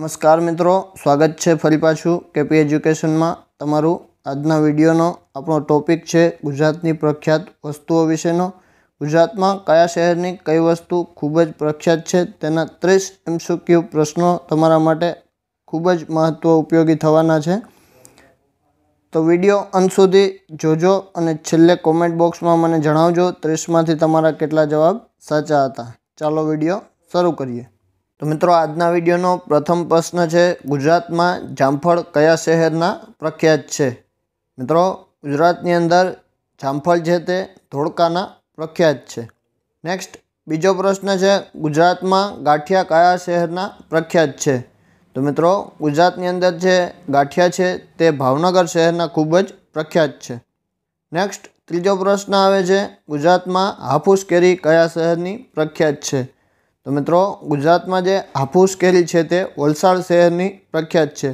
નમસ્કાર મિત્રો સ્વાગત છે ફરી પાછું કેપી એજ્યુકેશનમાં તમારું આજના વિડીયોનો આપણો ટોપિક છે ગુજરાતની પ્રખ્યાત વસ્તુઓ વિશેનો ગુજરાતમાં કયા શહેરની કઈ વસ્તુ ખૂબ જ પ્રખ્યાત છે તેના ત્રીસ એમસીક્યુ પ્રશ્નો તમારા માટે ખૂબ જ મહત્ત્વ ઉપયોગી થવાના છે તો વિડીયો અંત સુધી જોજો અને છેલ્લે કોમેન્ટ બોક્સમાં મને જણાવજો ત્રીસમાંથી તમારા કેટલા જવાબ સાચા હતા ચાલો વિડીયો શરૂ કરીએ તો મિત્રો આજના વિડીયોનો પ્રથમ પ્રશ્ન છે ગુજરાતમાં જામફળ કયા શહેરના પ્રખ્યાત છે મિત્રો ગુજરાતની અંદર જામફળ છે તે ધોળકાના પ્રખ્યાત છે નેક્સ્ટ બીજો પ્રશ્ન છે ગુજરાતમાં ગાંઠિયા કયા શહેરના પ્રખ્યાત છે તો મિત્રો ગુજરાતની અંદર જે ગાંઠિયા છે તે ભાવનગર શહેરના ખૂબ જ પ્રખ્યાત છે નેક્સ્ટ ત્રીજો પ્રશ્ન આવે છે ગુજરાતમાં હાફૂસ કેરી કયા શહેરની પ્રખ્યાત છે તો મિત્રો ગુજરાતમાં જે હાફૂસ કેરી છે તે વલસાડ શહેરની પ્રખ્યાત છે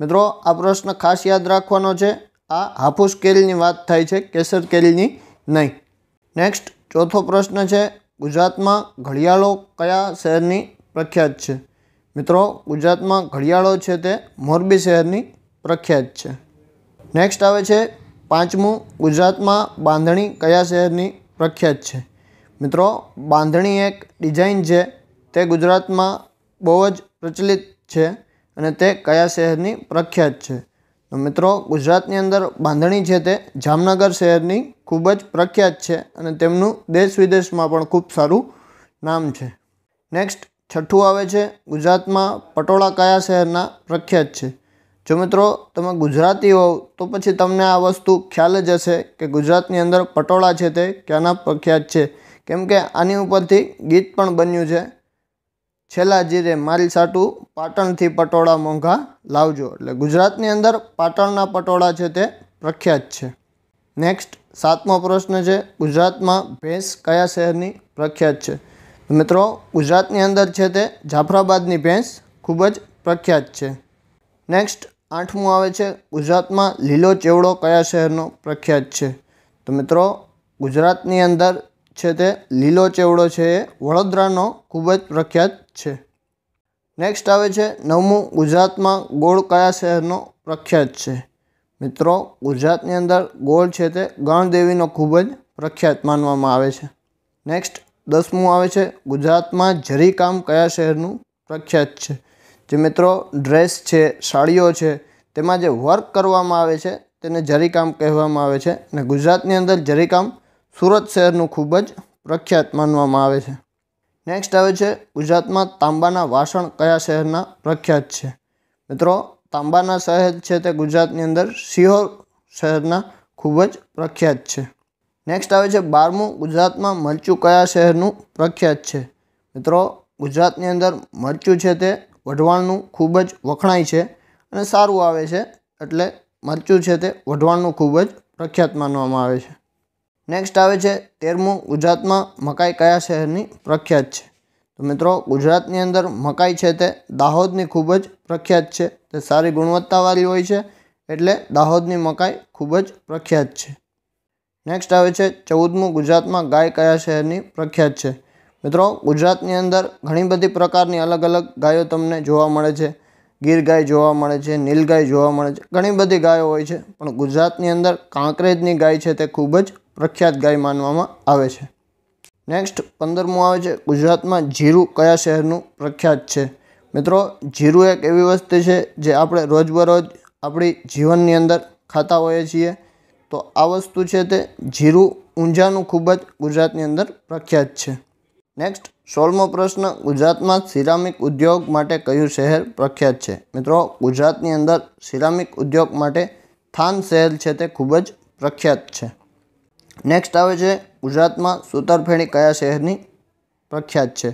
મિત્રો આ પ્રશ્ન ખાસ યાદ રાખવાનો છે આ હાફૂસ કેરીની વાત થાય છે કેસર કેરીની નહીં નેક્સ્ટ ચોથો પ્રશ્ન છે ગુજરાતમાં ઘડિયાળો કયા શહેરની પ્રખ્યાત છે મિત્રો ગુજરાતમાં ઘડિયાળો છે તે મોરબી શહેરની પ્રખ્યાત છે નેક્સ્ટ આવે છે પાંચમું ગુજરાતમાં બાંધણી કયા શહેરની પ્રખ્યાત છે મિત્રો બાંધણી એક ડિઝાઇન છે તે ગુજરાતમાં બહુ જ પ્રચલિત છે અને તે કયા શહેરની પ્રખ્યાત છે તો મિત્રો ગુજરાતની અંદર બાંધણી છે તે જામનગર શહેરની ખૂબ જ પ્રખ્યાત છે અને તેમનું દેશ વિદેશમાં પણ ખૂબ સારું નામ છે નેક્સ્ટ છઠ્ઠું આવે છે ગુજરાતમાં પટોળા કયા શહેરના પ્રખ્યાત છે જો મિત્રો તમે ગુજરાતી હોવ તો પછી તમને આ વસ્તુ ખ્યાલ જ હશે કે ગુજરાતની અંદર પટોળા છે તે ક્યાંના પ્રખ્યાત છે કેમ કે આની ઉપરથી ગીત પણ બન્યું છે છેલ્લા જીરે મારી સાટું પાટણથી પટોળા મોંઘા લાવજો એટલે ગુજરાતની અંદર પાટણના પટોળા છે તે પ્રખ્યાત છે નેક્સ્ટ સાતમો પ્રશ્ન છે ગુજરાતમાં ભેંસ કયા શહેરની પ્રખ્યાત છે મિત્રો ગુજરાતની અંદર છે તે જાફરાબાદની ભેંસ ખૂબ જ પ્રખ્યાત છે નેક્સ્ટ આઠમું આવે છે ગુજરાતમાં લીલો ચેવડો કયા શહેરનો પ્રખ્યાત છે તો મિત્રો ગુજરાતની અંદર છે તે લીલો ચેવડો છે એ વડોદરાનો ખૂબ જ પ્રખ્યાત છે નેક્સ્ટ આવે છે નવમું ગુજરાતમાં ગોળ કયા શહેરનો પ્રખ્યાત છે મિત્રો ગુજરાતની અંદર ગોળ છે તે ગણદેવીનો ખૂબ જ પ્રખ્યાત માનવામાં આવે છે નેક્સ્ટ દસમું આવે છે ગુજરાતમાં જરીકામ કયા શહેરનું પ્રખ્યાત છે જે મિત્રો ડ્રેસ છે સાડીઓ છે તેમાં જે વર્ક કરવામાં આવે છે તેને જરીકામ કહેવામાં આવે છે અને ગુજરાતની અંદર જરીકામ સુરત શહેરનું ખૂબ જ પ્રખ્યાત માનવામાં આવે છે નેક્સ્ટ આવે છે ગુજરાતમાં તાંબાના વાસણ કયા શહેરના પ્રખ્યાત છે મિત્રો તાંબાના શહેર છે તે ગુજરાતની અંદર સિહોર શહેરના ખૂબ જ પ્રખ્યાત છે નેક્સ્ટ આવે છે બારમું ગુજરાતમાં મરચું કયા શહેરનું પ્રખ્યાત છે મિત્રો ગુજરાતની અંદર મરચું છે તે વઢવાણનું ખૂબ જ વખણાય છે અને સારું આવે છે એટલે મરચું છે તે વઢવાણનું ખૂબ જ પ્રખ્યાત માનવામાં આવે છે નેક્સ્ટ આવે છે તેરમું ગુજરાતમાં મકાઈ કયા શહેરની પ્રખ્યાત છે તો મિત્રો ગુજરાતની અંદર મકાઈ છે તે દાહોદની ખૂબ જ પ્રખ્યાત છે તે સારી ગુણવત્તાવાળી હોય છે એટલે દાહોદની મકાઈ ખૂબ જ પ્રખ્યાત છે નેક્સ્ટ આવે છે ચૌદમું ગુજરાતમાં ગાય કયા શહેરની પ્રખ્યાત છે મિત્રો ગુજરાતની અંદર ઘણી બધી પ્રકારની અલગ અલગ ગાયો તમને જોવા મળે છે ગીર ગાય જોવા મળે છે નીલગાય જોવા મળે છે ઘણી બધી ગાયો હોય છે પણ ગુજરાતની અંદર કાંકરેજની ગાય છે તે ખૂબ જ પ્રખ્યાત ગાય માનવામાં આવે છે નેક્સ્ટ પંદરમું આવે છે ગુજરાતમાં જીરું કયા શહેરનું પ્રખ્યાત છે મિત્રો જીરું એક એવી વસ્તુ છે જે આપણે રોજબરોજ આપણી જીવનની અંદર ખાતા હોઈએ છીએ તો આ વસ્તુ છે તે જીરું ઊંઝાનું ખૂબ જ ગુજરાતની અંદર પ્રખ્યાત છે નેક્સ્ટ સોળમો પ્રશ્ન ગુજરાતમાં સિરામિક ઉદ્યોગ માટે કયું શહેર પ્રખ્યાત છે મિત્રો ગુજરાતની અંદર સિરામિક ઉદ્યોગ માટે થાન શહેર છે તે ખૂબ જ પ્રખ્યાત છે નેક્સ્ટ આવે છે ગુજરાતમાં સુતરફેણી કયા શહેરની પ્રખ્યાત છે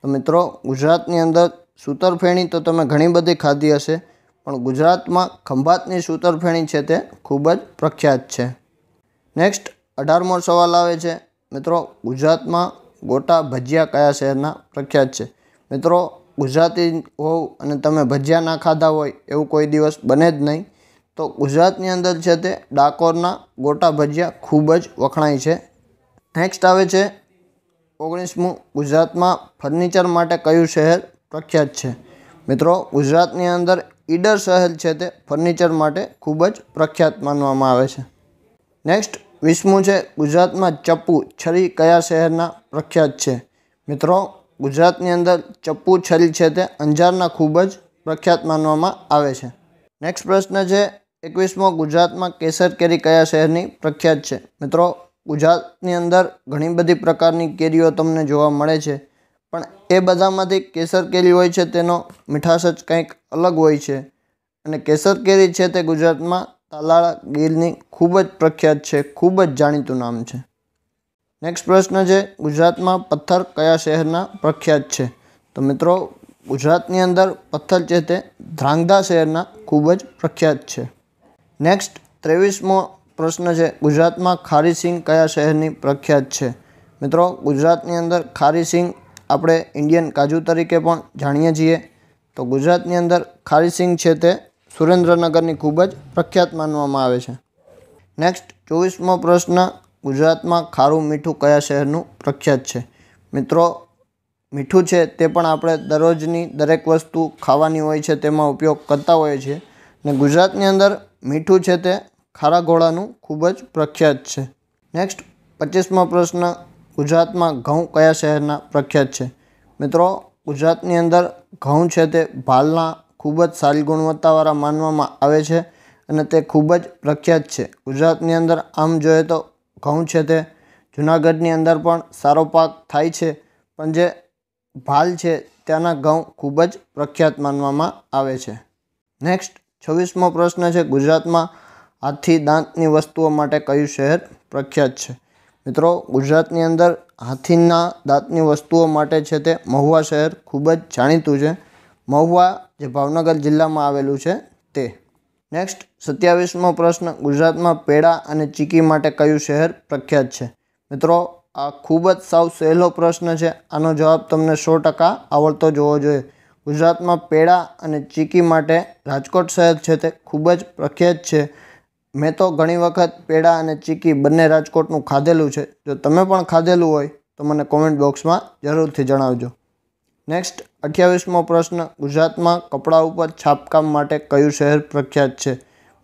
તો મિત્રો ગુજરાતની અંદર સુતરફેણી તો તમે ઘણી બધી ખાધી હશે પણ ગુજરાતમાં ખંભાતની સુતરફેણી છે તે ખૂબ જ પ્રખ્યાત છે નેક્સ્ટ અઢારમો સવાલ આવે છે મિત્રો ગુજરાતમાં ગોટા ભજીયા કયા શહેરના પ્રખ્યાત છે મિત્રો ગુજરાતી હોવ અને તમે ભજીયા ના ખાધા હોય એવું કોઈ દિવસ બને જ નહીં તો ગુજરાતની અંદર છે તે ડાકોરના ગોટા ભજીયા ખૂબ જ વખણાય છે નેક્સ્ટ આવે છે ઓગણીસમું ગુજરાતમાં ફર્નિચર માટે કયું શહેર પ્રખ્યાત છે મિત્રો ગુજરાતની અંદર ઈડર શહેર છે તે ફર્નિચર માટે ખૂબ જ પ્રખ્યાત માનવામાં આવે છે નેક્સ્ટ વીસમું છે ગુજરાતમાં ચપ્પુ છરી કયા શહેરના પ્રખ્યાત છે મિત્રો ગુજરાતની અંદર ચપ્પુ છરી છે તે અંજારના ખૂબ જ પ્રખ્યાત માનવામાં આવે છે નેક્સ્ટ પ્રશ્ન છે એકવીસમો ગુજરાતમાં કેસર કેરી કયા શહેરની પ્રખ્યાત છે મિત્રો ગુજરાતની અંદર ઘણી બધી પ્રકારની કેરીઓ તમને જોવા મળે છે પણ એ બધામાંથી કેસર કેરી હોય છે તેનો મીઠાશ જ કંઈક અલગ હોય છે અને કેસર કેરી છે તે ગુજરાતમાં તાલાળા ગીરની ખૂબ જ પ્રખ્યાત છે ખૂબ જ જાણીતું નામ છે નેક્સ્ટ પ્રશ્ન છે ગુજરાતમાં પથ્થર કયા શહેરના પ્રખ્યાત છે તો મિત્રો ગુજરાતની અંદર પથ્થર છે તે ધ્રાંગધા શહેરના ખૂબ જ પ્રખ્યાત છે નેક્સ્ટ ત્રેવીસમો પ્રશ્ન છે ગુજરાતમાં ખારી સિંગ કયા શહેરની પ્રખ્યાત છે મિત્રો ગુજરાતની અંદર ખારી સિંગ આપણે ઇન્ડિયન કાજુ તરીકે પણ જાણીએ છીએ તો ગુજરાતની અંદર ખારી સિંગ છે તે સુરેન્દ્રનગરની ખૂબ જ પ્રખ્યાત માનવામાં આવે છે નેક્સ્ટ ચોવીસમો પ્રશ્ન ગુજરાતમાં ખારું મીઠું કયા શહેરનું પ્રખ્યાત છે મિત્રો મીઠું છે તે પણ આપણે દરરોજની દરેક વસ્તુ ખાવાની હોય છે તેમાં ઉપયોગ કરતા હોઈએ છીએ ને ગુજરાતની અંદર મીઠું છે તે ખારા ઘોડાનું ખૂબ જ પ્રખ્યાત છે નેક્સ્ટ પચીસમો પ્રશ્ન ગુજરાતમાં ઘઉં કયા શહેરના પ્રખ્યાત છે મિત્રો ગુજરાતની અંદર ઘઉં છે તે ભાલના ખૂબ જ સારી ગુણવત્તાવાળા માનવામાં આવે છે અને તે ખૂબ જ પ્રખ્યાત છે ગુજરાતની અંદર આમ જોઈએ તો ઘઉં છે તે જૂનાગઢની અંદર પણ સારો પાક થાય છે પણ જે ભાલ છે ત્યાંના ઘઉં ખૂબ જ પ્રખ્યાત માનવામાં આવે છે નેક્સ્ટ છવ્વીસમો પ્રશ્ન છે ગુજરાતમાં હાથી દાંતની વસ્તુઓ માટે કયું શહેર પ્રખ્યાત છે મિત્રો ગુજરાતની અંદર હાથીના દાંતની વસ્તુઓ માટે છે તે મહુવા શહેર ખૂબ જ જાણીતું છે મહુવા જે ભાવનગર જિલ્લામાં આવેલું છે તે નેક્સ્ટ સત્યાવીસમો પ્રશ્ન ગુજરાતમાં પેડા અને ચીકી માટે કયું શહેર પ્રખ્યાત છે મિત્રો આ ખૂબ જ સાવ સહેલો પ્રશ્ન છે આનો જવાબ તમને સો ટકા આવડતો જોવો જોઈએ ગુજરાતમાં પેડા અને ચીકી માટે રાજકોટ શહેર છે તે ખૂબ જ પ્રખ્યાત છે મેં તો ઘણી વખત પેડા અને ચીકી બંને રાજકોટનું ખાધેલું છે જો તમે પણ ખાધેલું હોય તો મને કોમેન્ટ બોક્સમાં જરૂરથી જણાવજો નેક્સ્ટ અઠ્યાવીસમો પ્રશ્ન ગુજરાતમાં કપડાં ઉપર છાપકામ માટે કયું શહેર પ્રખ્યાત છે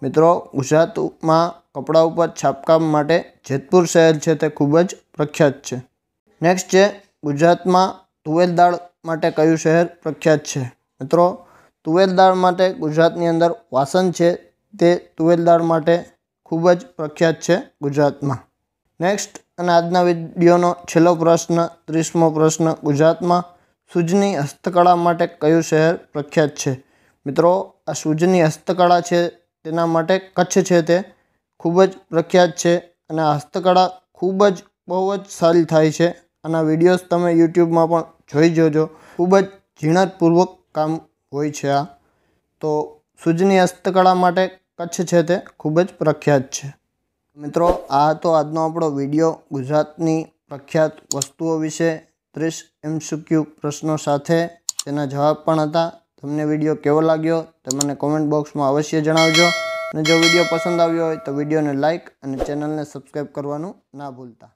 મિત્રો ગુજરાતમાં કપડાં ઉપર છાપકામ માટે જેતપુર શહેર છે તે ખૂબ જ પ્રખ્યાત છે નેક્સ્ટ છે ગુજરાતમાં તુવેલ દાળ માટે કયું શહેર પ્રખ્યાત છે મિત્રો તુવેલ દાળ માટે ગુજરાતની અંદર વાસન છે તે તુવેલ દાળ માટે ખૂબ જ પ્રખ્યાત છે ગુજરાતમાં નેક્સ્ટ અને આજના વિડીયોનો છેલ્લો પ્રશ્ન ત્રીસમો પ્રશ્ન ગુજરાતમાં સૂજની હસ્તકળા માટે કયું શહેર પ્રખ્યાત છે મિત્રો આ સૂજની હસ્તકળા છે તેના માટે કચ્છ છે તે ખૂબ જ પ્રખ્યાત છે અને આ હસ્તકળા ખૂબ જ બહુ જ સારી થાય છે આના વિડીયોઝ તમે યુટ્યુબમાં પણ જોઈ જોજો ખૂબ જ ઝીણતપૂર્વક કામ હોય છે આ તો સૂજની હસ્તકળા માટે કચ્છ છે તે ખૂબ જ પ્રખ્યાત છે મિત્રો આ તો આજનો આપણો વિડીયો ગુજરાતની પ્રખ્યાત વસ્તુઓ વિશે ત્રીસ એમસીક્યુ પ્રશ્નો સાથે તેના જવાબ પણ હતા તમને વિડીયો કેવો લાગ્યો તે મને કોમેન્ટ બોક્સમાં અવશ્ય જણાવજો અને જો વિડીયો પસંદ આવ્યો હોય તો વિડીયોને લાઇક અને ચેનલને સબસ્ક્રાઈબ કરવાનું ના ભૂલતા